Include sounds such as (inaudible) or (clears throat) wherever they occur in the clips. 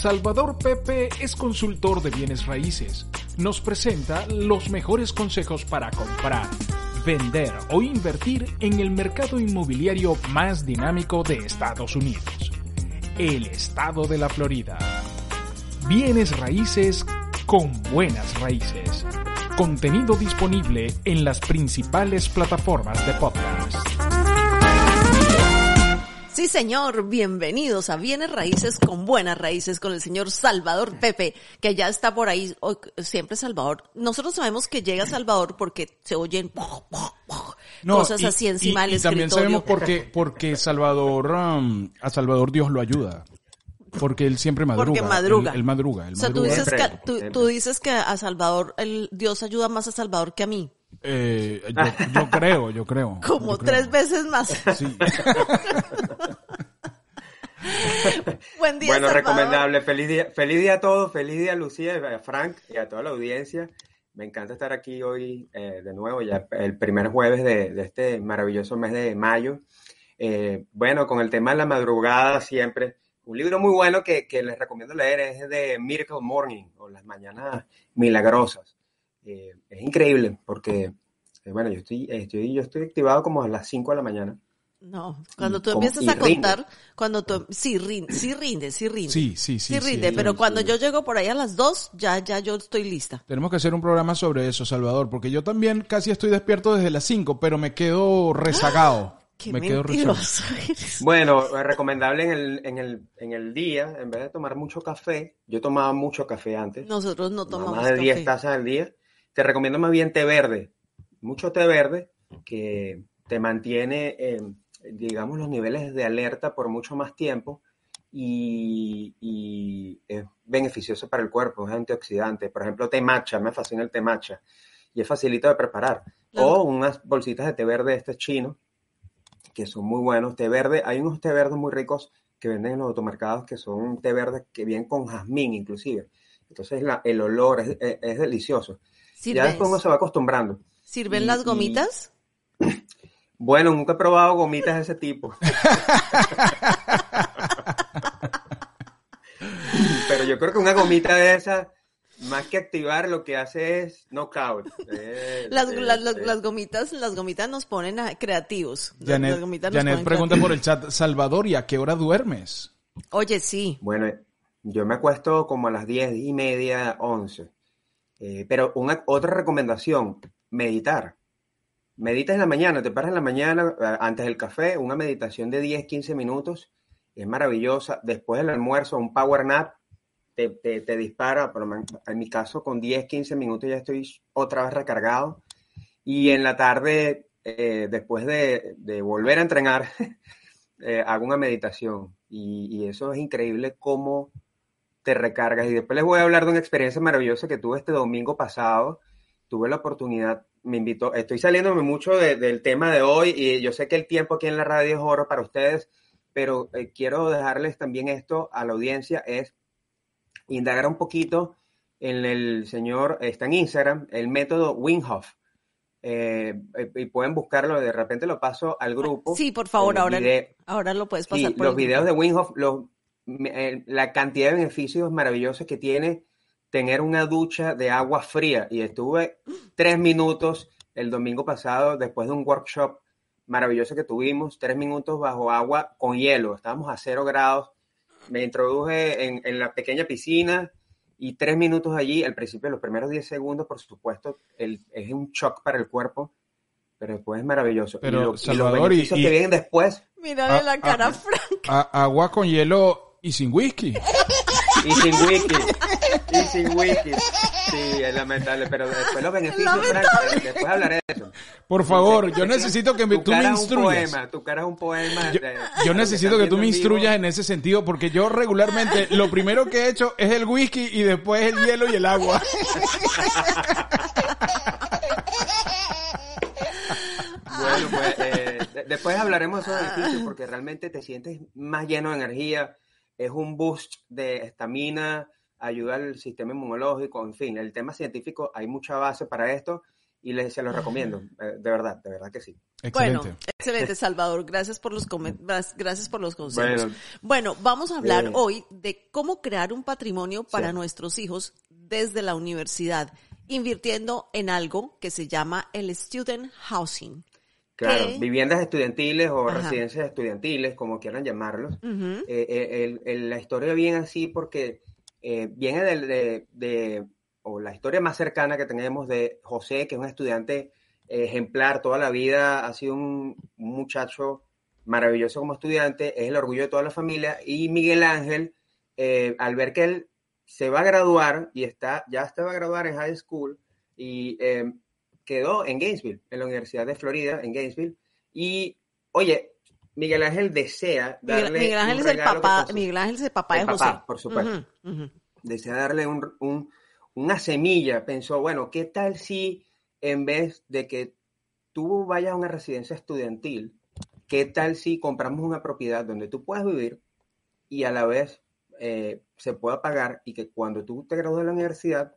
Salvador Pepe es consultor de bienes raíces. Nos presenta los mejores consejos para comprar, vender o invertir en el mercado inmobiliario más dinámico de Estados Unidos, el estado de la Florida. Bienes raíces con buenas raíces. Contenido disponible en las principales plataformas de podcast. Sí, señor, bienvenidos a Bienes Raíces con Buenas Raíces con el señor Salvador Pepe, que ya está por ahí, siempre Salvador. Nosotros sabemos que llega Salvador porque se oyen cosas así encima y, y también sabemos porque, porque Salvador, um, a Salvador Dios lo ayuda. Porque él siempre madruga. Porque madruga. o sea, Tú, dices que, tú, dices que a Salvador, el Dios ayuda más a Salvador que a mí. Eh, yo, creo, yo creo. (laughs) Como tres veces más. (laughs) Buen día. Bueno, recomendable. Feliz día, feliz día a todos. Feliz día a Lucía, a Frank y a toda la audiencia. Me encanta estar aquí hoy eh, de nuevo, ya el primer jueves de, este maravilloso mes de mayo. Eh, bueno, con el tema de la madrugada siempre. Un libro muy bueno que, que les recomiendo leer es de Miracle Morning o Las Mañanas Milagrosas. Eh, es increíble porque, eh, bueno, yo estoy, estoy, yo estoy activado como a las 5 de la mañana. No, cuando tú empiezas a contar, cuando tú, em, sí rinde, sí rinde, sí rinde. Sí, sí, rinde, pero cuando yo llego por ahí a las dos, ya, ya yo estoy lista. Tenemos que hacer un programa sobre eso, Salvador, porque yo también casi estoy despierto desde las 5 pero me quedo ¡Ah! rezagado. Qué me quedo rezagado. Bueno, eh, recomendable en el, en, el, en el día, en vez de tomar mucho café, yo tomaba mucho café antes. Nosotros no tomamos más de 10 tazas al día te recomiendo más bien té verde, mucho té verde que te mantiene, em, digamos, los niveles de alerta por mucho más tiempo y, es beneficioso para el cuerpo, es antioxidante. Por ejemplo, té matcha, me fascina el té matcha y es facilito de preparar. O unas bolsitas de té verde este chino, que son muy buenos. Té verde, hay unos té verdes muy ricos que venden en los automarcados que son té verde que vienen con jazmín inclusive. Entonces el olor es delicioso ya después uno se va acostumbrando. ¿Sirven las gomitas? (clears throat) Bueno, nunca he probado gomitas de ese tipo. (laughs) Pero yo creo que una gomita de esa, más que activar, lo que hace es no Eh, (laughs) las, gomitas, las gomitas nos ponen creativos. Janet, pregunta por el chat, Salvador, ¿y a qué hora duermes? Oye, sí. Bueno, yo me acuesto como a las diez y media, once. Eh, pero una, otra recomendación, meditar. Meditas en la mañana, te paras en la mañana eh, antes del café, una meditación de 10, 15 minutos, es maravillosa. Después del almuerzo, un power nap, te, dispara, pero en mi caso con 10, 15 minutos ya estoy otra vez recargado. Y en la tarde, eh, después de, volver a entrenar, (laughs) hago una meditación. Y, y eso es increíble cómo recargas. Y después les voy a hablar de una experiencia maravillosa que tuve este domingo pasado. Tuve la oportunidad, me invitó, estoy saliéndome mucho del tema de hoy y yo sé que el tiempo aquí en la radio es oro para ustedes, pero eh, quiero dejarles también esto a la audiencia, es indagar un poquito en el señor, está en Instagram, el método Winghoff. Eh, eh, y pueden buscarlo, de repente lo paso al grupo. Sí, por favor, ahora, ahora lo puedes pasar. los videos de Winghoff los eh, la cantidad de beneficios maravillosos que tiene tener una ducha de agua fría. Y estuve tres minutos el domingo pasado, después de un workshop maravilloso que tuvimos, tres minutos bajo agua con hielo. Estábamos a cero grados. Me introduje en, la pequeña piscina y tres minutos allí, al principio, los primeros diez segundos, por supuesto, es un shock para el cuerpo pero después es maravilloso. Pero, Salvador, y los que vienen después. Mira ah, la cara ah, franca. Ah, agua con hielo y sin whisky. Y sin whisky. Y sin whisky. Sí, es lamentable, pero después los beneficios, después hablaré de eso. Por favor, yo necesito que me, tú me instruyas. Poema, tu cara es un poema. Yo, necesito que, tú me instruyas en ese sentido, porque yo regularmente lo primero que he hecho es el whisky y después el hielo y el agua. bueno, pues eh, después hablaremos de esos beneficios, porque realmente te sientes más lleno de energía es un boost de estamina, ayuda al sistema inmunológico, en fin, el tema científico, hay mucha base para esto y les, se lo recomiendo, eh, de verdad, de verdad que sí. Bueno, excelente, Salvador. Gracias por los gracias por los consejos. Bueno, vamos a hablar hoy de cómo crear un patrimonio para nuestros hijos desde la universidad, invirtiendo en algo que se llama el student housing. Claro, viviendas estudiantiles o residencias estudiantiles, como quieran llamarlos. Eh, eh, la historia eh, viene así porque viene de, de, o la historia más cercana que tenemos de José, que es un estudiante ejemplar toda la vida, ha sido un, muchacho maravilloso como estudiante, es el orgullo de toda la familia, y Miguel Ángel, al ver que él se va a graduar y está, ya estaba va a graduar en high school, y em, quedó en Gainesville, en la Universidad de Florida, en Gainesville. Y, oye, Miguel Ángel desea darle. Miguel, Ángel es el papá, Miguel Ángel es el papá por supuesto. Desea darle un, una semilla. Pensó, bueno, ¿qué tal si en vez de que tú vayas a una residencia estudiantil, qué tal si compramos una propiedad donde tú puedas vivir y a la vez eh, se pueda pagar y que cuando tú te gradúes de la universidad,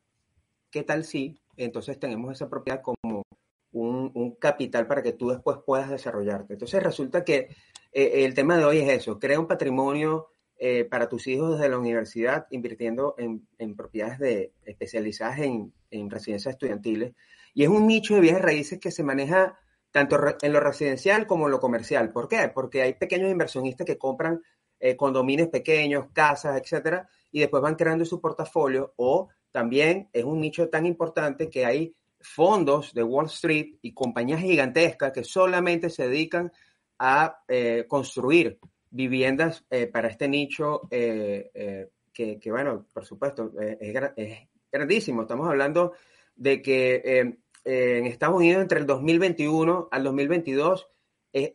qué tal si entonces tenemos esa propiedad como un, capital para que tú después puedas desarrollarte. Entonces resulta que eh, el tema de hoy es eso, crea un patrimonio eh, para tus hijos desde la universidad invirtiendo en, propiedades de, especializadas en, residencias estudiantiles. Y es un nicho de viejas raíces que se maneja tanto en lo residencial como en lo comercial. ¿Por qué? Porque hay pequeños inversionistas que compran eh, condominios pequeños, casas, etcétera, y después van creando su portafolio o también es un nicho tan importante que hay fondos de Wall Street y compañías gigantescas que solamente se dedican a eh, construir viviendas eh, para este nicho eh, que, bueno, por supuesto, es, grandísimo. Estamos hablando de que en Estados Unidos entre el 2021 al 2022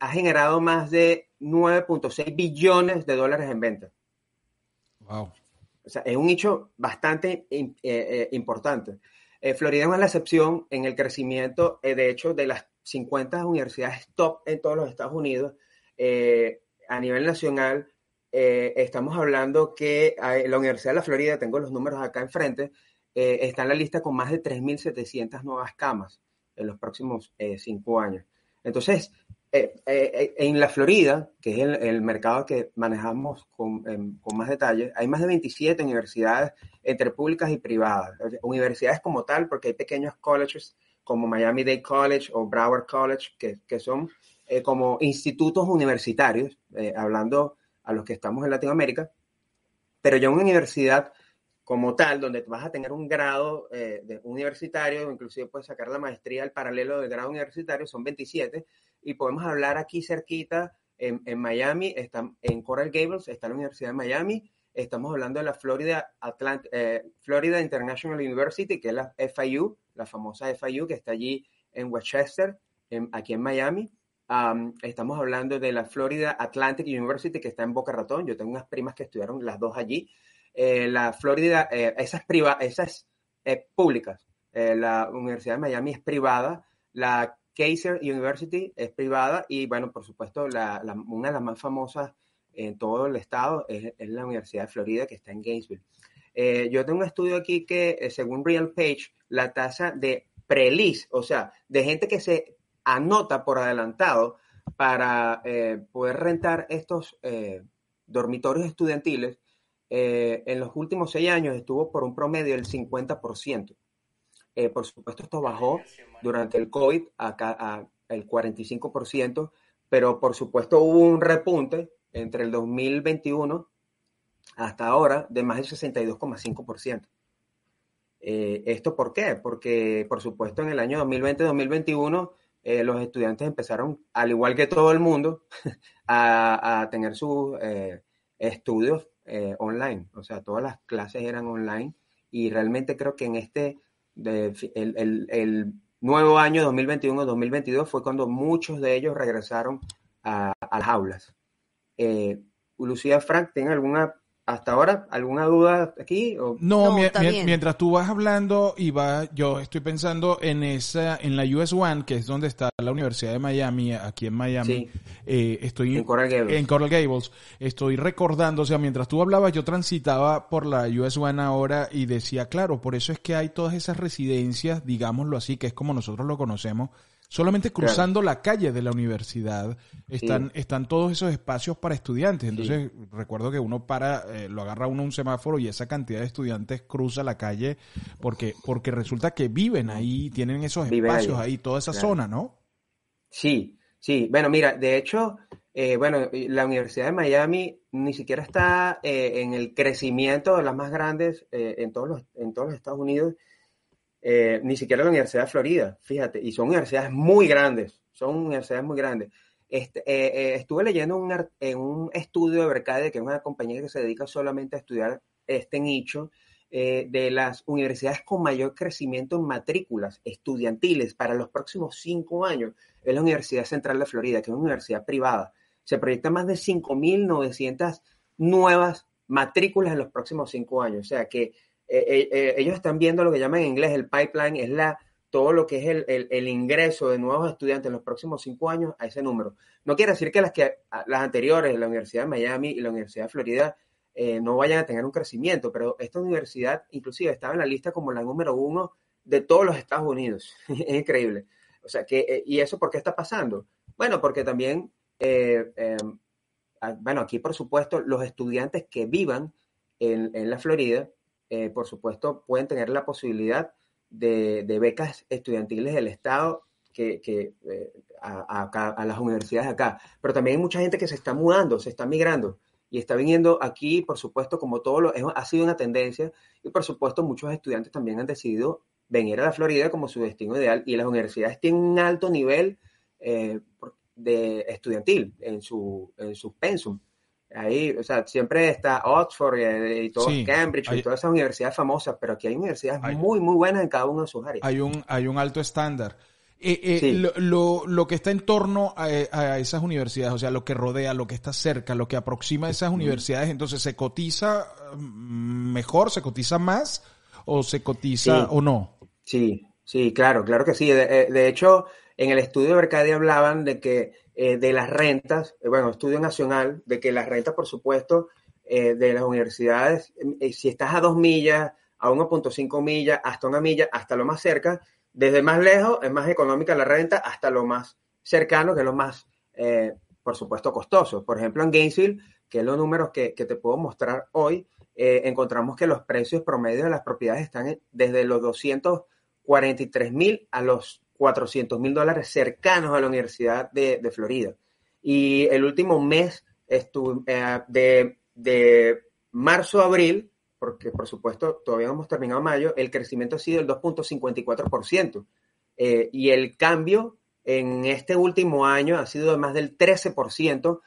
ha generado más de 9.6 billones de dólares en venta. Wow. O sea, es un hecho bastante eh, eh, importante. Eh, Florida es la excepción en el crecimiento, de hecho, de las 50 universidades top en todos los Estados Unidos. a nivel nacional, estamos hablando que la Universidad de la Florida, tengo los números acá enfrente, está en la lista con más de 3.700 nuevas camas en los próximos cinco años. Entonces, eh, eh, eh, en la Florida, que es el, mercado que manejamos em, con, más detalle, hay más de 27 universidades entre públicas y privadas. Universidades como tal, porque hay pequeños colleges como Miami Dade College o Broward College, que, son como institutos universitarios, hablando a los que estamos en Latinoamérica, pero ya una universidad como tal, donde vas a tener un grado de universitario, inclusive puedes sacar la maestría al paralelo del grado universitario, son 27, y podemos hablar aquí cerquita en, Miami, está, en Coral Gables, está la Universidad de Miami, estamos hablando de la Florida, Atlant eh, Florida International University, que es la FIU, la famosa FIU que está allí en Westchester, aquí en Miami. estamos hablando de la Florida Atlantic University, que está en Boca Ratón. Yo tengo unas primas que estudiaron las dos allí. Eh, la Florida, eh, esas, privadas esas públicas. la Universidad de Miami es privada. La Kaiser University es privada y, bueno, por supuesto, una de las más famosas en todo el estado es, la Universidad de Florida, que está en Gainesville. Eh, yo tengo un estudio aquí que, eh, según RealPage, Page, la tasa de prelis, o sea, de gente que se anota por adelantado para eh, poder rentar estos dormitorios estudiantiles, en los últimos seis años estuvo por un promedio del 50%. Eh, por supuesto, esto bajó durante el COVID al el 45%, pero por supuesto hubo un repunte entre el 2021 hasta ahora de más del 62,5%. Eh, ¿Esto por qué? Porque, por supuesto, en el año 2020-2021 eh, los estudiantes empezaron, al igual que todo el mundo, (laughs) a, tener sus estudios online. O sea, todas las clases eran online y realmente creo que en este el, nuevo año 2021-2022 fue cuando muchos de ellos regresaron a, las aulas. Eh, Lucía Frank, ¿tiene alguna hasta ahora, ¿alguna duda aquí? O... No, mientras tú vas hablando y va, yo estoy pensando en esa, en la US One, que es donde está la Universidad de Miami, aquí en Miami. Eh, estoy en Coral, Gables. en Coral Gables. Estoy recordando, o sea, mientras tú hablabas, yo transitaba por la US One ahora y decía, claro, por eso es que hay todas esas residencias, digámoslo así, que es como nosotros lo conocemos, Solamente cruzando la calle de la universidad están, están todos esos espacios para estudiantes. Entonces, recuerdo que uno para, eh, lo agarra uno un semáforo y esa cantidad de estudiantes cruza la calle porque, porque resulta que viven ahí, tienen esos espacios ahí. toda esa zona, ¿no? Sí, sí. Bueno, mira, de hecho, eh, bueno, la Universidad de Miami ni siquiera está eh, en el crecimiento de las más grandes en, todos los, en todos los Estados Unidos eh, ni siquiera la Universidad de Florida, fíjate, y son universidades muy grandes, son universidades muy grandes. Este, eh, eh, estuve leyendo un, en un estudio de Bercade, que es una compañía que se dedica solamente a estudiar este nicho, de las universidades con mayor crecimiento en matrículas estudiantiles para los próximos cinco años, es la Universidad Central de Florida, que es una universidad privada. Se proyectan más de 5.900 nuevas matrículas en los próximos cinco años, o sea que eh, eh, eh, ellos están viendo lo que llaman en inglés el pipeline, es la todo lo que es el, ingreso de nuevos estudiantes en los próximos cinco años a ese número. No quiere decir que las, que, las anteriores, la Universidad de Miami y la Universidad de Florida, no vayan a tener un crecimiento, pero esta universidad inclusive estaba en la lista como la número uno de todos los Estados Unidos. (laughs) es increíble. O sea, que, ¿y eso por qué está pasando? Bueno, porque también, em, bueno, aquí por supuesto, los estudiantes que vivan en la Florida eh, por supuesto, pueden tener la posibilidad de, becas estudiantiles del Estado que, eh, a, las universidades acá. Pero también hay mucha gente que se está mudando, se está migrando y está viniendo aquí, por supuesto, como todo lo ha sido una tendencia. Y por supuesto, muchos estudiantes también han decidido venir a la Florida como su destino ideal y las universidades tienen un alto nivel eh, de estudiantil en su, en Ahí, o sea, siempre está Oxford eh, y, todo Cambridge y todas esas universidades famosas, pero aquí hay universidades muy, muy buenas en cada uno de sus áreas. Hay un, hay un alto estándar. Eh, eh, lo, que está en torno a, esas universidades, o sea, lo que rodea, lo que está cerca, lo que aproxima a esas universidades, entonces se cotiza mm, mejor, se cotiza más o se cotiza o no. Sí, sí, claro, claro que sí. De, hecho, en el estudio de mercadia hablaban de que eh, de las rentas, eh, bueno, estudio nacional, de que las rentas, por supuesto, eh, de las universidades, mm, si estás a dos millas, a 1.5 millas, hasta una milla, hasta lo más cerca, desde más lejos es más económica la renta hasta lo más cercano, que es lo más, por supuesto, costoso. Por ejemplo, en Gainesville, que es los números que, te puedo mostrar hoy, encontramos que los precios promedios de las propiedades están desde los 243 mil a los 400 mil dólares cercanos a la Universidad de, Florida. Y el último mes estuve, eh, de, de marzo a abril, porque por supuesto todavía no hemos terminado mayo, el crecimiento ha sido el 2.54%. Eh, y el cambio en este último año ha sido de más del 13%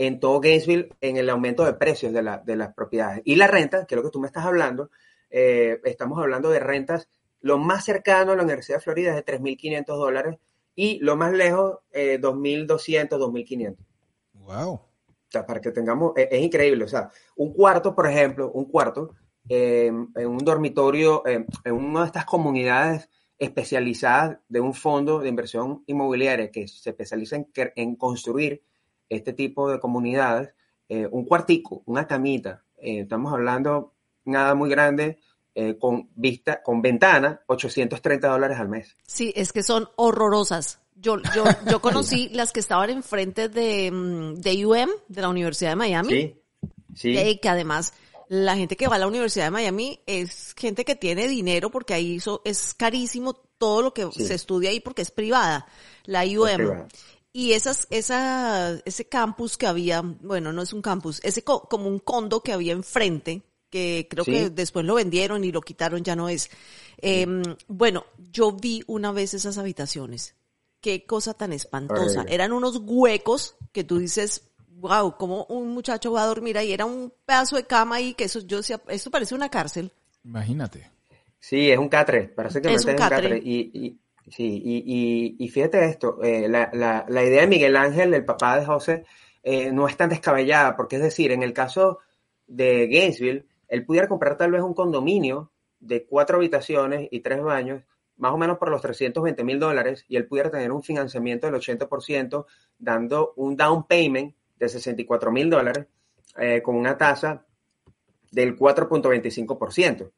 en todo Gainesville en el aumento de precios de, la, de, las propiedades. Y la renta, que es lo que tú me estás hablando, eh, estamos hablando de rentas lo más cercano a la Universidad de Florida es de 3.500 dólares y lo más lejos, 2.200, 2.500. ¡Wow! O sea, para que tengamos, e-, es, increíble. O sea, un cuarto, por ejemplo, un cuarto em, en un dormitorio, em, en una de estas comunidades especializadas de un fondo de inversión inmobiliaria que se especializa en, en construir este tipo de comunidades, eh, un cuartico, una camita. Eh, estamos hablando nada muy grande, eh, con, vista, con ventana, 830 dólares al mes. Sí, es que son horrorosas. Yo, yo, yo (laughs) conocí las que estaban enfrente de, mm, de UM, de la Universidad de Miami. Sí, sí. Que, además la gente que va a la Universidad de Miami es gente que tiene dinero porque ahí es carísimo todo lo que se estudia ahí porque es privada, la UM. Y esas, esa, ese campus que había, bueno, no es un campus, ese como un condo que había enfrente, que creo que después lo vendieron y lo quitaron, ya no es. Em, bueno, yo vi una vez esas habitaciones. Qué cosa tan espantosa. Eran unos huecos que tú dices, wow, como un muchacho va a dormir ahí. Era un pedazo de cama ahí que eso, yo esto parece una cárcel. Imagínate. Sí, es un catre, parece que es un Y, sí, y, y, fíjate esto, eh, la, la, idea de Miguel Ángel, el papá de José, eh, no es tan descabellada, porque es decir, en el caso de Gainesville, él pudiera comprar tal vez un condominio de cuatro habitaciones y tres baños, más o menos por los 320 mil dólares, y él pudiera tener un financiamiento del 80%, dando un down payment de 64 mil dólares eh, con una tasa del 4.25%.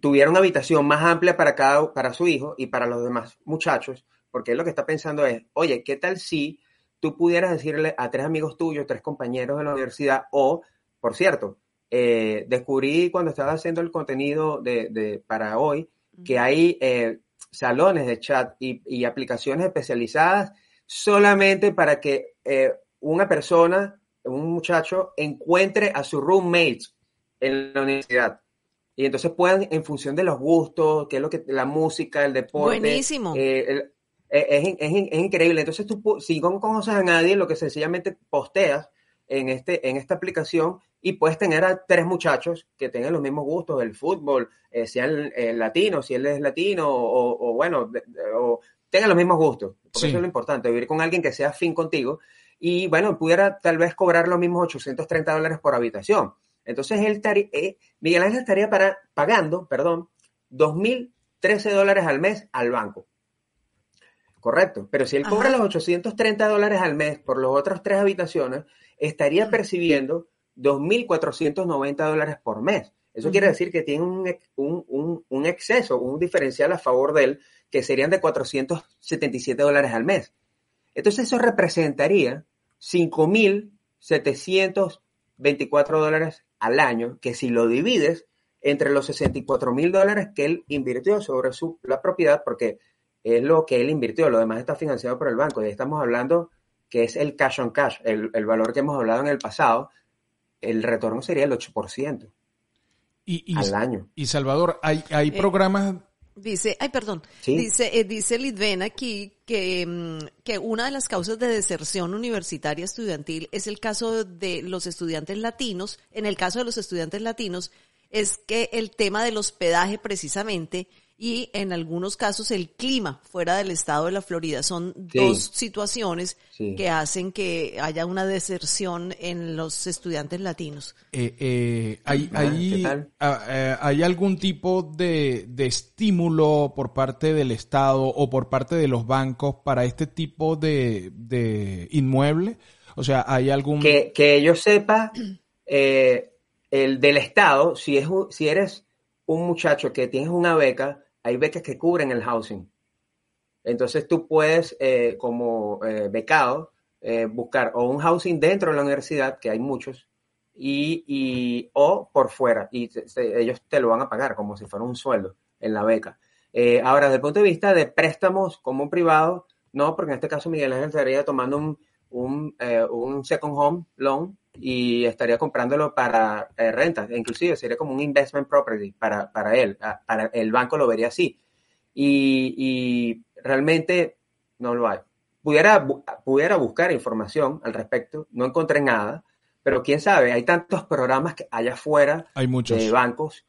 Tuviera una habitación más amplia para, cada, para su hijo y para los demás muchachos, porque él lo que está pensando es, oye, ¿qué tal si tú pudieras decirle a tres amigos tuyos, tres compañeros de la universidad, o, por cierto, eh, descubrí cuando estaba haciendo el contenido de, para hoy que hay eh, salones de chat y, aplicaciones especializadas solamente para que eh, una persona, un muchacho, encuentre a su roommate en la universidad. Y entonces puedan, en función de los gustos, que es lo que la música, el deporte. Buenísimo. es, es, es, increíble. Entonces tú, si no conoces a nadie, lo que sencillamente posteas en, este, en esta aplicación y puedes tener a tres muchachos que tengan los mismos gustos, del fútbol, eh, sean eh, latinos, si él es latino, o, bueno, o tengan los mismos gustos, eso es lo importante, vivir con alguien que sea fin contigo y bueno, pudiera tal vez cobrar los mismos 830 dólares por habitación. Entonces, él eh, Miguel Ángel estaría para, pagando, perdón, 2.013 dólares al mes al banco. Correcto, pero si él cobra los 830 dólares al mes por las otras tres habitaciones, estaría percibiendo 2.490 dólares por mes. Eso quiere decir que tiene un, exceso, un diferencial a favor de él, que serían de 477 dólares al mes. Entonces eso representaría 5.724 dólares al año, que si lo divides entre los 64.000 dólares que él invirtió sobre su, la propiedad, porque es lo que él invirtió, lo demás está financiado por el banco, y estamos hablando que es el cash on cash, el valor que hemos hablado en el pasado, el retorno sería el 8% y, al año. Y Salvador, hay, hay eh, programas... dice, ay, perdón, dice, eh, dice aquí que, mm, que una de las causas de deserción universitaria estudiantil es el caso de los estudiantes latinos. En el caso de los estudiantes latinos es que el tema del hospedaje precisamente y en algunos casos el clima fuera del estado de la Florida. Son dos situaciones que hacen que haya una deserción en los estudiantes latinos. Eh, eh, ah, ah, eh, ¿hay, algún tipo de, estímulo por parte del Estado o por parte de los bancos para este tipo de, de inmueble? O sea, ¿hay algún... Que, que sepan, sepa, (clears throat) el del Estado, si, es, si eres un muchacho que tienes una beca, hay becas que cubren el housing. Entonces tú puedes, eh, como eh, becado, eh, buscar o un housing dentro de la universidad, que hay muchos, y, o por fuera, y ellos te lo van a pagar como si fuera un sueldo en la beca. ahora, desde el punto de vista de préstamos como privado, no, porque en este caso Miguel Ángel estaría tomando un un, eh, un second home loan y estaría comprándolo para eh, rentas renta, inclusive sería como un investment property para, para él, ah, para el banco lo vería así. Y, y, realmente no lo hay. Pudiera, pudiera buscar información al respecto, no encontré nada, pero quién sabe, hay tantos programas que allá afuera hay muchos. de bancos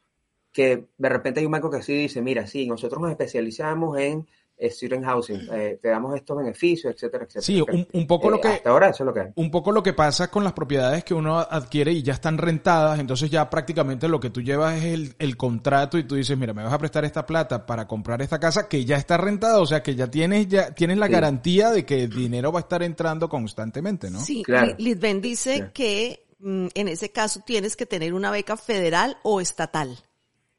que de repente hay un banco que sí dice, mira, sí, nosotros nos especializamos en student housing, eh, te damos estos beneficios, etcétera, etcétera. Sí, un, poco lo eh, que ahora que un poco lo que pasa con las propiedades que uno adquiere y ya están rentadas, entonces ya prácticamente lo que tú llevas es el, contrato y tú dices, mira, me vas a prestar esta plata para comprar esta casa que ya está rentada, o sea que ya tienes ya tienes la garantía de que el dinero va a estar entrando constantemente, ¿no? Sí, claro. dice que mm, en ese caso tienes que tener una beca federal o estatal.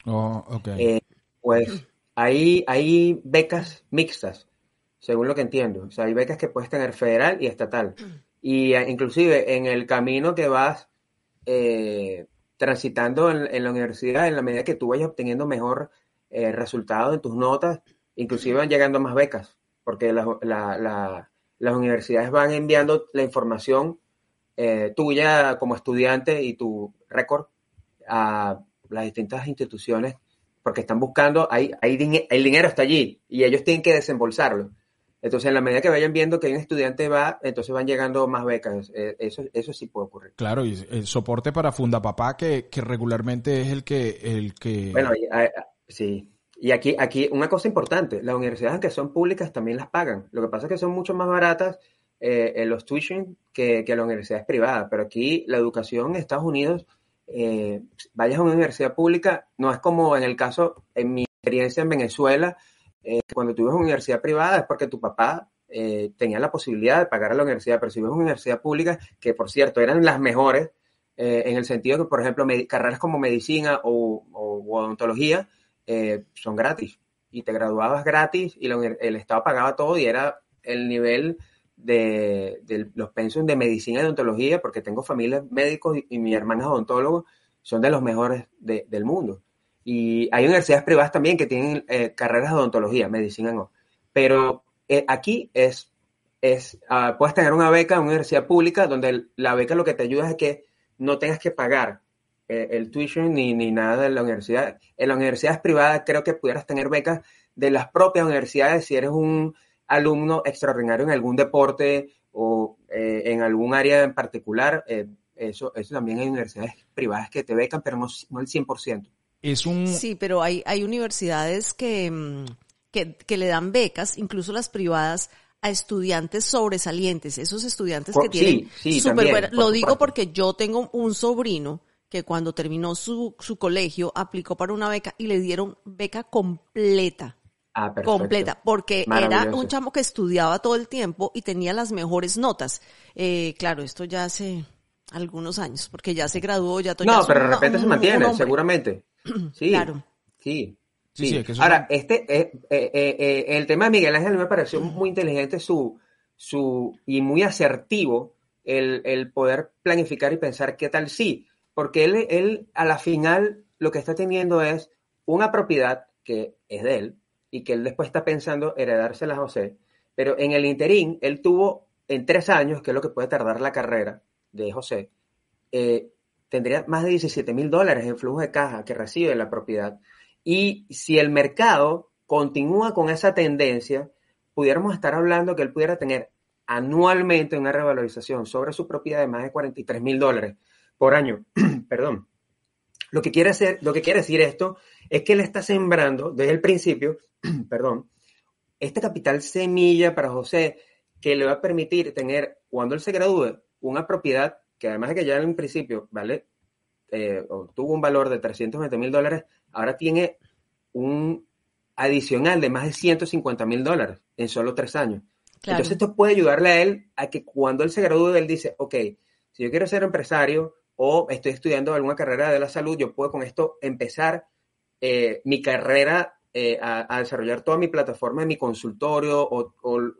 Oh, okay. Eh, pues Ahí hay becas mixtas, según lo que entiendo. O sea, hay becas que puedes tener federal y estatal. Mm. Y eh, inclusive en el camino que vas eh, transitando en, la universidad, en la medida que tú vayas obteniendo mejor eh, resultado en tus notas, inclusive van llegando más becas, porque las universidades van enviando la información eh, tuya como estudiante y tu récord a las distintas instituciones porque están buscando, hay, hay el dinero está allí y ellos tienen que desembolsarlo. Entonces, en la medida que vayan viendo que un estudiante va, entonces van llegando más becas. Eh, eso, eso sí puede ocurrir. Claro, y el soporte para Fundapapá, que, que regularmente es el que, el que... Bueno, ah, ah, sí. Y aquí, aquí una cosa importante, las universidades que son públicas también las pagan. Lo que pasa es que son mucho más baratas eh, los tuition que, que las universidades privadas. Pero aquí la educación en Estados Unidos eh, vayas a una universidad pública, no es como en el caso, en mi experiencia en Venezuela, eh, cuando tú una universidad privada es porque tu papá eh, tenía la posibilidad de pagar a la universidad, pero si ves una universidad pública, que por cierto eran las mejores, en el sentido que, por ejemplo, carreras como medicina o, odontología son gratis y te graduabas gratis y el Estado pagaba todo y era el nivel de, los pensiones de medicina y odontología, porque tengo familias médicos y, mi mis hermanas odontólogos son de los mejores del mundo. Y hay universidades privadas también que tienen eh, carreras de odontología, medicina no. Pero eh, aquí es, es ah, puedes tener una beca en una universidad pública donde la beca lo que te ayuda es que no tengas que pagar eh, el tuition ni, ni nada de la universidad. En las universidades privadas creo que pudieras tener becas de las propias universidades si eres un alumno extraordinario en algún deporte o eh, en algún área en particular. Eh, eso, eso también hay universidades privadas que te becan, pero no, el 100%. Es un... Sí, pero hay, hay universidades mm, que, que, le dan becas, incluso las privadas, a estudiantes sobresalientes, esos estudiantes que tienen Lo digo porque yo tengo un sobrino que cuando terminó su, su colegio aplicó para una beca y le dieron beca completa. Ah, completa, porque era un chamo que estudiaba todo el tiempo y tenía las mejores notas. Eh, claro, esto ya hace algunos años, porque ya se graduó, ya No, pero de repente se mantiene, seguramente. (clears throat) Sí, claro. Sí. Ahora, este, el tema de Miguel Ángel me pareció muy inteligente su, su, y muy asertivo el, el poder planificar y pensar qué tal sí, porque él, él a la final lo que está teniendo es una propiedad que es de él, y que él después está pensando heredársela a José. Pero en el interín, él tuvo en tres años, que es lo que puede tardar la carrera de José, eh, tendría más de 17 mil dólares en flujo de caja que recibe la propiedad. Y si el mercado continúa con esa tendencia, pudiéramos estar hablando que él pudiera tener anualmente una revalorización sobre su propiedad de más de 43 mil dólares por año. (clears throat) Perdón. Lo que quiere, hacer, lo que quiere decir esto es que él está sembrando desde el principio, (clears throat) perdón, esta capital semilla para José que le va a permitir tener, cuando él se gradúe, una propiedad que además de que ya en principio, ¿vale? Eh, obtuvo un valor de 320 mil dólares, ahora tiene un adicional de más de 150 mil dólares en solo tres años. Entonces esto puede ayudarle a él a que cuando él se gradúe, él dice, ok, si yo quiero ser empresario, o estoy estudiando alguna carrera de la salud, yo puedo con esto empezar eh, mi carrera eh, a, desarrollar toda mi plataforma mi consultorio, o,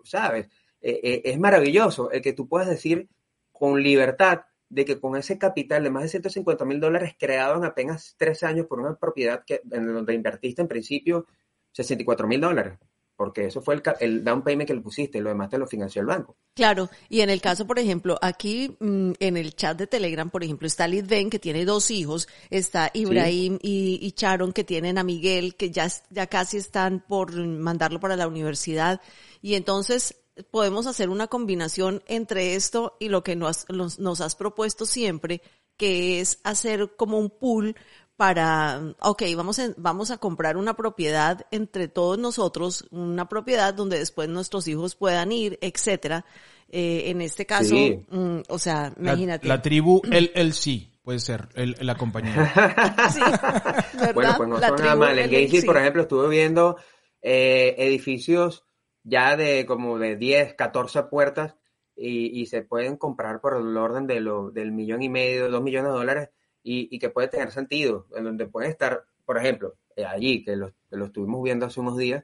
¿sabes? Eh, es maravilloso el que tú puedas decir con libertad de que con ese capital de más de 150 mil dólares creado en apenas tres años por una propiedad que, en donde invertiste en principio 64 mil dólares porque eso fue el, down payment que le pusiste, y lo demás te lo financió el banco. Claro, y en el caso, por ejemplo, aquí mm, en el chat de Telegram, por ejemplo, está Lidven, que tiene dos hijos, está Ibrahim y, Sharon, que tienen a Miguel, que ya, ya casi están por mandarlo para la universidad, y entonces podemos hacer una combinación entre esto y lo que nos, nos has propuesto siempre, que es hacer como un pool para, ok, vamos a, vamos a comprar una propiedad entre todos nosotros, una propiedad donde después nuestros hijos puedan ir, etcétera. Eh, en este caso, mm, o sea, imagínate. La, el tribu sí puede ser el, la compañía. (laughs) (laughs) Bueno, pues no la son nada mal. En Gainesville, por ejemplo, estuve viendo eh, edificios ya de como de 10, 14 puertas y, y se pueden comprar por el orden de lo, del millón y medio, dos millones de dólares y, que puede tener sentido, en donde puede estar, por ejemplo, eh, allí, que lo, estuvimos viendo hace unos días,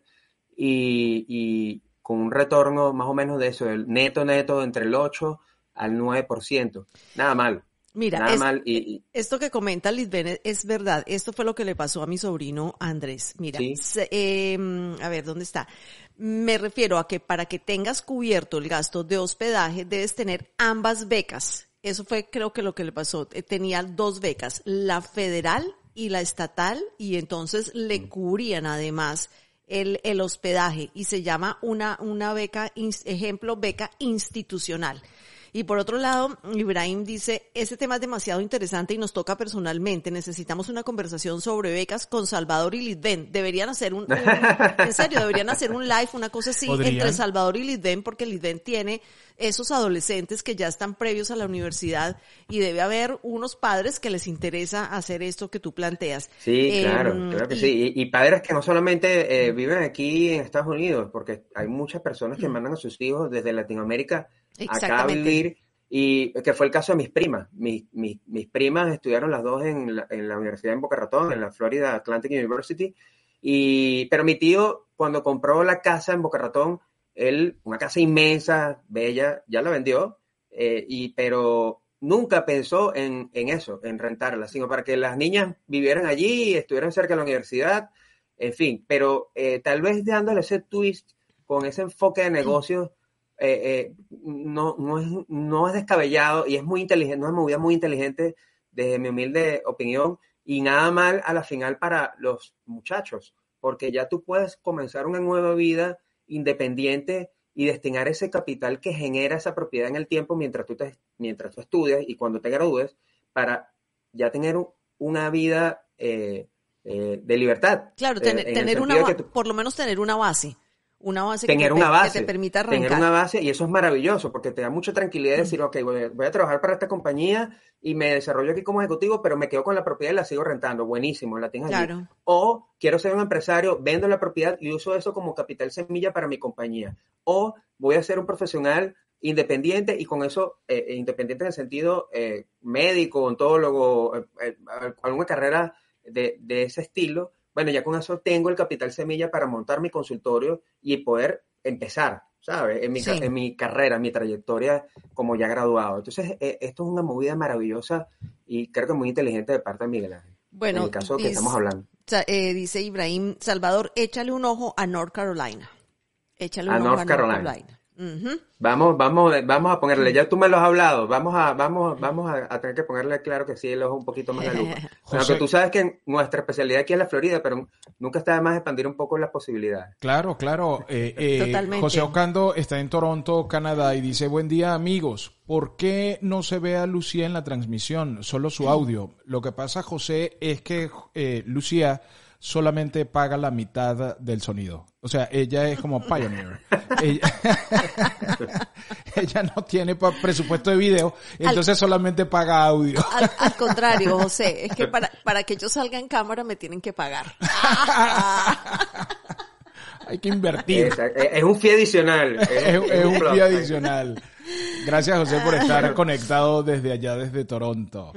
y, con un retorno más o menos de eso, el neto, neto, entre el 8 al 9%. Nada mal. Mira, Nada mal y, esto que comenta Lisbeth es verdad. Esto fue lo que le pasó a mi sobrino Andrés. Mira, em, a ver, ¿dónde está? Me refiero a que para que tengas cubierto el gasto de hospedaje debes tener ambas becas eso fue creo que lo que le pasó. Eh, tenía dos becas, la federal y la estatal, y entonces le mm. cubrían además el, el hospedaje y se llama una, una beca, ejemplo, beca institucional. Y por otro lado, Ibrahim dice, ese tema es demasiado interesante y nos toca personalmente. Necesitamos una conversación sobre becas con Salvador y Lidben. Deberían hacer un, en serio, deberían hacer un live, una cosa así, entre Salvador y Lidben, porque Lidben tiene esos adolescentes que ya están previos a la universidad y debe haber unos padres que les interesa hacer esto que tú planteas. Sí, em, claro, que y, sí. Y, padres que no solamente eh, viven aquí en Estados Unidos, porque hay muchas personas que mandan a sus hijos desde Latinoamérica acá vivir. Y que fue el caso de mis primas. Mis, mis, mis primas estudiaron las dos en la, en la, Universidad en Boca Ratón, en la Florida Atlantic University. Y, pero mi tío, cuando compró la casa en Boca Ratón, él, una casa inmensa, bella, ya la vendió, eh, y, pero nunca pensó en, en, eso, en rentarla, sino para que las niñas vivieran allí, estuvieran cerca de la universidad, en fin, pero eh, tal vez dándole ese twist con ese enfoque de negocios eh, eh, no, es, no es descabellado y es muy inteligente, no es movida muy inteligente desde mi humilde opinión y nada mal a la final para los muchachos, porque ya tú puedes comenzar una nueva vida independiente y destinar ese capital que genera esa propiedad en el tiempo mientras tú, mientras tú estudias y cuando te gradúes para ya tener una vida eh, de libertad. Claro, tener una, por lo menos tener una base una base, tener que, te, una base permita arrancar. Tener una base y eso es maravilloso porque te da mucha tranquilidad decir, ok, voy, a trabajar para esta compañía y me desarrollo aquí como ejecutivo, pero me quedo con la propiedad y la sigo rentando. Buenísimo, la tienes claro. O quiero ser un empresario, vendo la propiedad y uso eso como capital semilla para mi compañía. O voy a ser un profesional independiente y con eso, eh, eh, independiente en el sentido eh, médico, ontólogo, alguna carrera de, de ese estilo bueno, ya con eso tengo el capital semilla para montar mi consultorio y poder empezar, ¿sabes? En mi, carrera, en mi trayectoria como ya graduado. Entonces, eh, esto es una movida maravillosa y creo que muy inteligente de parte de Miguel Ángel. Bueno, en el caso que estamos hablando. Eh, dice Ibrahim Salvador, échale un ojo a North Carolina. Échale un ojo a North Carolina. Vamos, vamos, vamos a ponerle, ya tú me lo has hablado, vamos a, vamos, vamos a, tener que ponerle claro que sí el ojo un poquito más a la lupa. (laughs) tú sabes que nuestra especialidad aquí es la Florida, pero nunca está de más expandir un poco la posibilidad Claro, claro. Eh, eh José Ocando está en Toronto, Canadá, y dice, buen día amigos, ¿por qué no se ve a Lucía en la transmisión? Solo su audio. Lo que pasa, José, es que eh, Lucía solamente paga la mitad del sonido. O sea, ella es como pioneer. ella, (laughs) no tiene presupuesto de video, entonces solamente paga audio. Al, contrario, (laughs) José, es que para, que yo salga en cámara me tienen que pagar. (laughs) Hay que invertir. E, es, un fee adicional. Es, un, adicional. Gracias, José, por estar conectado desde allá, desde Toronto.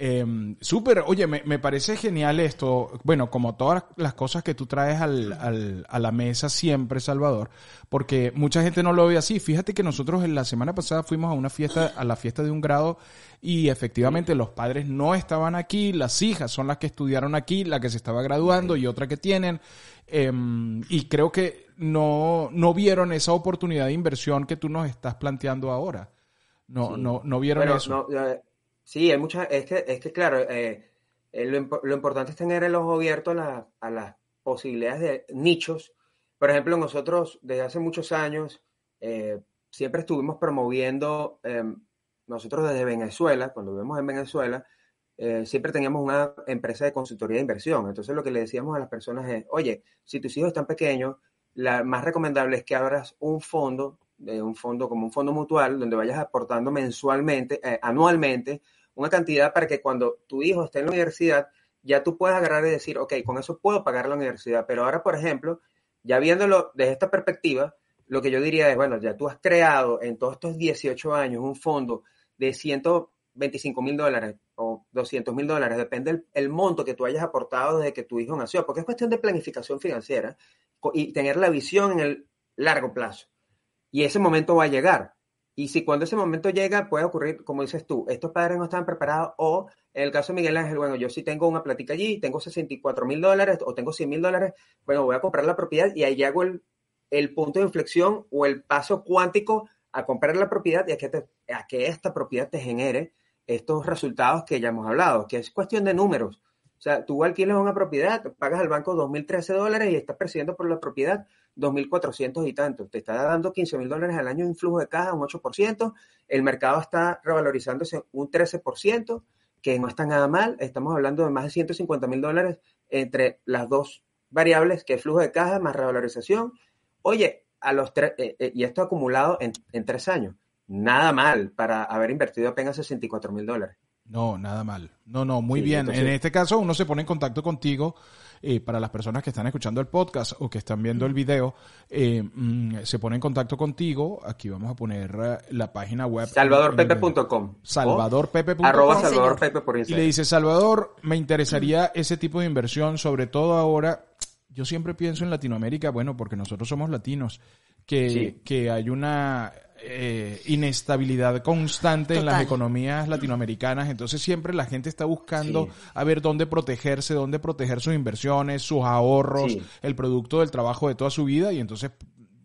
Em, súper, oye, me, parece genial esto. Bueno, como todas las cosas que tú traes al, al, a la mesa siempre, Salvador, porque mucha gente no lo ve así. Fíjate que nosotros en la semana pasada fuimos a una fiesta, a la fiesta de un grado, y efectivamente los padres no estaban aquí, las hijas son las que estudiaron aquí, la que se estaba graduando y otra que tienen. Em, y creo que no, no vieron esa oportunidad de inversión que tú nos estás planteando ahora. No, no, no vieron eso. Sí, hay es que, es que claro, eh, eh, lo, importante es tener el ojo abierto a, las posibilidades de nichos. Por ejemplo, nosotros desde hace muchos años eh, siempre estuvimos promoviendo, nosotros desde Venezuela, cuando vivimos en Venezuela, siempre teníamos una empresa de consultoría de inversión. Entonces lo que le decíamos a las personas es, oye, si tus hijos están pequeños, la más recomendable es que abras un fondo, de un fondo como un fondo mutual, donde vayas aportando mensualmente, anualmente, una cantidad para que cuando tu hijo esté en la universidad, ya tú puedas agarrar y decir, ok, con eso puedo pagar la universidad. Pero ahora, por ejemplo, ya viéndolo desde esta perspectiva, lo que yo diría es, bueno, ya tú has creado en todos estos 18 años un fondo de 125 mil dólares o 200 mil dólares, depende del monto que tú hayas aportado desde que tu hijo nació, porque es cuestión de planificación financiera y tener la visión en el largo plazo. Y ese momento va a llegar. Y si cuando ese momento llega, puede ocurrir, como dices tú, estos padres no estaban preparados o en el caso de Miguel Ángel, bueno, yo sí tengo una platica allí, tengo 64 mil dólares o tengo 100 mil dólares, bueno, voy a comprar la propiedad y ahí hago el, el, punto de inflexión o el paso cuántico a comprar la propiedad y a que, te, a que esta propiedad te genere estos resultados que ya hemos hablado, que es cuestión de números. O sea, tú alquilas una propiedad, pagas al banco 2.013 dólares y estás persiguiendo por la propiedad 2.400 y tanto. Te está dando 15.000 dólares al año en flujo de caja, un 8%. El mercado está revalorizándose un 13%, que no está nada mal. Estamos hablando de más de 150.000 dólares entre las dos variables, que es flujo de caja más revalorización. Oye, a los tres, eh, eh, y esto acumulado en, en tres años. Nada mal para haber invertido apenas 64 mil dólares. No, nada mal. No, no, muy bien. en este caso, uno se pone en contacto contigo. Eh, para las personas que están escuchando el podcast o que están viendo el video, eh, mm, se pone en contacto contigo. Aquí vamos a poner eh, la página web. Salvadorpepe.com. Salvadorpepe.com. Arroba por Y le dice, Salvador, me interesaría ese tipo de inversión, sobre todo ahora. Yo siempre pienso en Latinoamérica, bueno, porque nosotros somos latinos, que hay una eh, inestabilidad constante en las economías latinoamericanas. Entonces siempre la gente está buscando a ver dónde protegerse, dónde proteger sus inversiones, sus ahorros, el producto del trabajo de toda su vida. Y entonces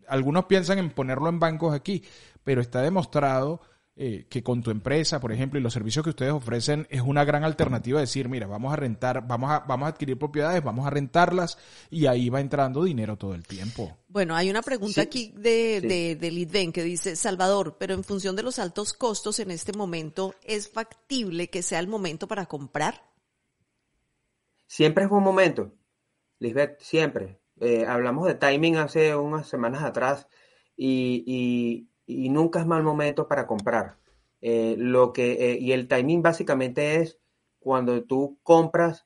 algunos piensan en ponerlo en bancos aquí, pero está demostrado eh, que con tu empresa, por ejemplo, y los servicios que ustedes ofrecen es una gran alternativa decir, mira, vamos a rentar, vamos a, vamos a adquirir propiedades, vamos a rentarlas y ahí va entrando dinero todo el tiempo. Bueno, hay una pregunta aquí de, de, que dice, Salvador, pero en función de los altos costos en este momento, ¿es factible que sea el momento para comprar? Siempre es un momento, Lisbeth, siempre. Eh, hablamos de timing hace unas semanas atrás y, y y nunca es mal momento para comprar. Eh, lo que, eh, y el timing básicamente es cuando tú compras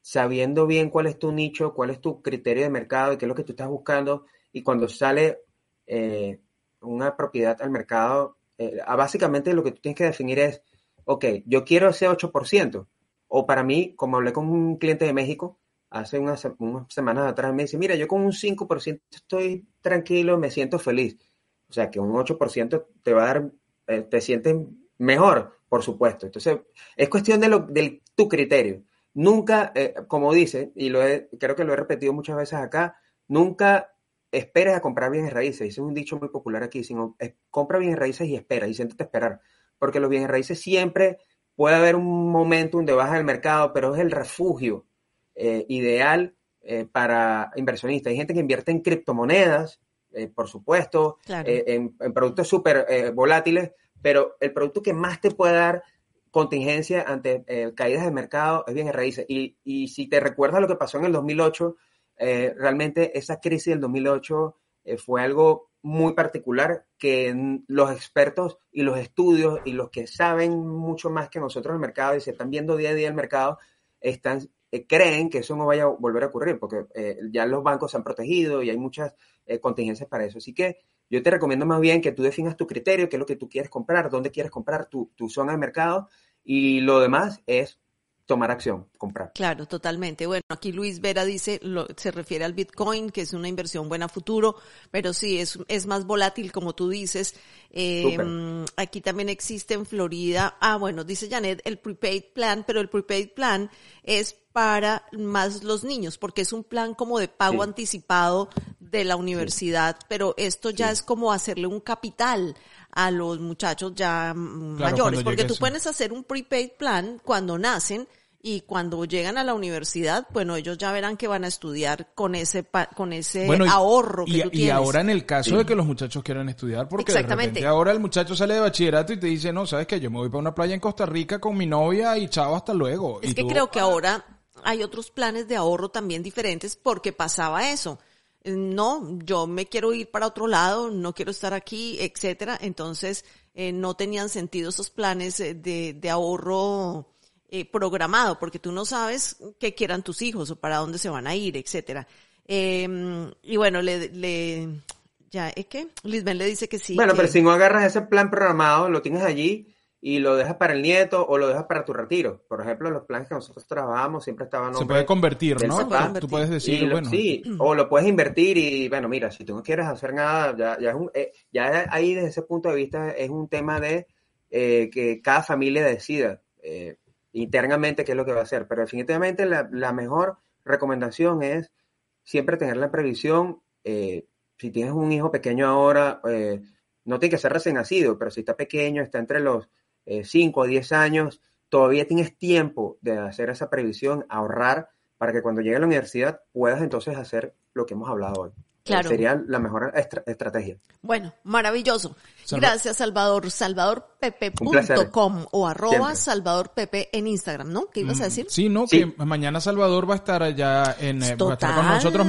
sabiendo bien cuál es tu nicho, cuál es tu criterio de mercado y qué es lo que tú estás buscando. Y cuando sale eh, una propiedad al mercado, básicamente lo que tú tienes que definir es, ok, yo quiero ese 8%. O para mí, como hablé con un cliente de México hace unas, unas semanas atrás, me dice, mira, yo con un 5% estoy tranquilo, me siento feliz o sea, que un 8% te va a dar, eh, te sientes mejor, por supuesto. Entonces, es cuestión de, lo, tu criterio. Nunca, eh, como dice, y lo creo que lo he repetido muchas veces acá, nunca esperes a comprar bienes raíces. es un dicho muy popular aquí, sino compra bienes raíces y espera, y siéntate a esperar. Porque los bienes raíces siempre puede haber un momento donde baja el mercado, pero es el refugio eh, ideal para inversionistas. Hay gente que invierte en criptomonedas eh, por supuesto, eh, en, productos súper eh, volátiles, pero el producto que más te puede dar contingencia ante caídas de mercado es bien raíces. Y, y, si te recuerdas lo que pasó en el 2008, realmente esa crisis del 2008 fue algo muy particular que los expertos y los estudios y los que saben mucho más que nosotros el mercado y se están viendo día a día el mercado, están eh, creen que eso no vaya a volver a ocurrir, porque eh, ya los bancos se han protegido y hay muchas eh, contingencias para eso. Así que yo te recomiendo más bien que tú definas tu criterio, qué es lo que tú quieres comprar, dónde quieres comprar tu, tu zona de mercado y lo demás es tomar acción, comprar. Claro, totalmente. Bueno, aquí Luis Vera dice, se refiere al Bitcoin, que es una inversión buena a futuro, pero sí, es, es más volátil, como tú dices. Em, aquí también existe en Florida, ah, bueno, dice Janet, el prepaid plan, pero el prepaid plan es para más los niños, porque es un plan como de pago anticipado de la universidad, pero esto ya es como hacerle un capital a los muchachos ya mayores, porque tú puedes hacer un prepaid plan cuando nacen y cuando llegan a la universidad, bueno, ellos ya verán que van a estudiar con ese con ese ahorro que y, tú tienes. Y ahora en el caso de que los muchachos quieran estudiar, porque Exactamente. ahora el muchacho sale de bachillerato y te dice, no, sabes que yo me voy para una playa en Costa Rica con mi novia y chao, hasta luego. Es que creo que ahora hay otros planes de ahorro también diferentes porque pasaba eso no, yo me quiero ir para otro lado, no quiero estar aquí, etcétera. Entonces, eh, no tenían sentido esos planes eh, de, de ahorro eh, programado, porque tú no sabes qué quieran tus hijos o para dónde se van a ir, etcétera. Em, y bueno, le, ya es que Lisbeth le dice que sí. Bueno, pero si no agarras ese plan programado, lo tienes allí, y lo dejas para el nieto o lo dejas para tu retiro. Por ejemplo, los planes que nosotros trabajamos siempre estaban... Se puede convertir, ¿no? Tú, puedes decir, bueno... Sí, o lo puedes invertir y, bueno, mira, si tú no quieres hacer nada, ya, es un, eh, ya ahí desde ese punto de vista es un tema de eh, que cada familia decida eh, internamente qué es lo que va a hacer. Pero definitivamente la, la mejor recomendación es siempre tener la previsión. si tienes un hijo pequeño ahora, no tiene que ser recién nacido, pero si está pequeño, está entre los 5 eh, o 10 años, todavía tienes tiempo de hacer esa previsión, ahorrar, para que cuando llegue a la universidad puedas entonces hacer lo que hemos hablado hoy. Eh, claro. Sería la mejor estrategia. Bueno, maravilloso. Gracias, Salvador. Salvadorpepe.com o arroba salvadorpepe en Instagram, ¿no? ¿Qué ibas a mm, decir? Sí, no, que mañana Salvador va a estar allá en, eh, estar con nosotros.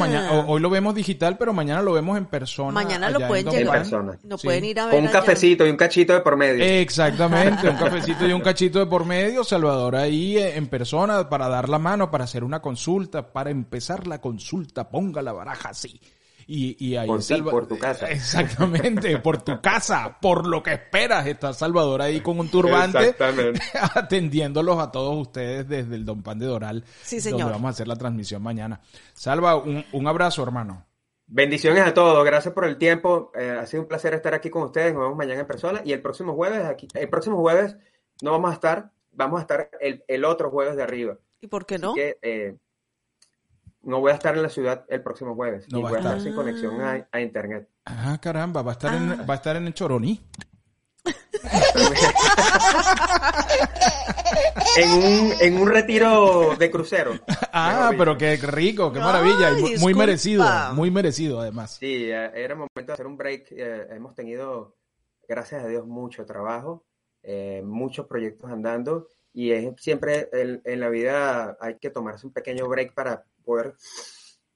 hoy lo vemos digital, pero mañana lo vemos en persona. Mañana lo pueden llegar. ir un cafecito y un cachito de por medio. Exactamente, un (laughs) cafecito y un cachito de por medio. Salvador ahí eh, en persona para dar la mano, para hacer una consulta, para empezar la consulta. Ponga la baraja así. Y, ahí por, por tu casa. (laughs) Exactamente, por tu casa, por lo que esperas. Está Salvador ahí con un turbante (laughs) atendiéndolos a todos ustedes desde el Don Pan de Doral, sí, señor. vamos a hacer la transmisión mañana. Salva, un, abrazo, hermano. Bendiciones a todos, gracias por el tiempo. Eh, ha sido un placer estar aquí con ustedes. Nos vemos mañana en persona y el próximo jueves aquí. El próximo jueves no vamos a estar, vamos a estar el, otro jueves de arriba. ¿Y por qué no? Eh, no voy a estar en la ciudad el próximo jueves. y voy a estar, sin conexión a, internet. Ah, caramba, va a estar, en, ah. va a estar en el Choroní. (laughs) en, un, en un retiro de crucero. Ah, pero qué rico, qué maravilla. muy merecido, muy merecido además. Sí, era momento de hacer un break. Eh, hemos tenido, gracias a Dios, mucho trabajo, eh, muchos proyectos andando. Y es, siempre en, en la vida hay que tomarse un pequeño break para poder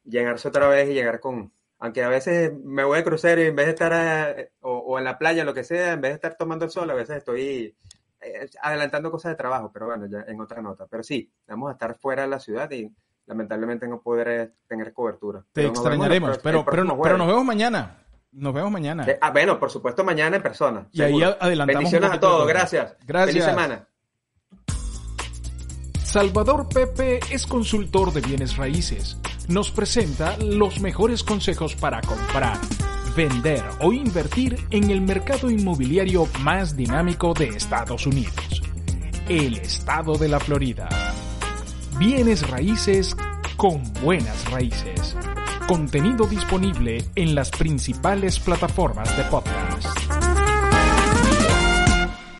llenarse otra vez y llegar con, aunque a veces me voy a crucero y en vez de estar o, en la playa, lo que sea, en vez de estar tomando el sol, a veces estoy eh, adelantando cosas de trabajo, pero bueno, ya en otra nota. Pero sí, vamos a estar fuera de la ciudad y lamentablemente no podré tener cobertura. Te extrañaremos, pero, pero, nos vemos mañana. Nos vemos mañana. Eh, ah, bueno, por supuesto, mañana en persona. Y ahí adelantamos. Bendiciones a todos, gracias. Gracias. Feliz semana. Salvador Pepe es consultor de bienes raíces. Nos presenta los mejores consejos para comprar, vender o invertir en el mercado inmobiliario más dinámico de Estados Unidos, el estado de la Florida. Bienes raíces con buenas raíces. Contenido disponible en las principales plataformas de podcast.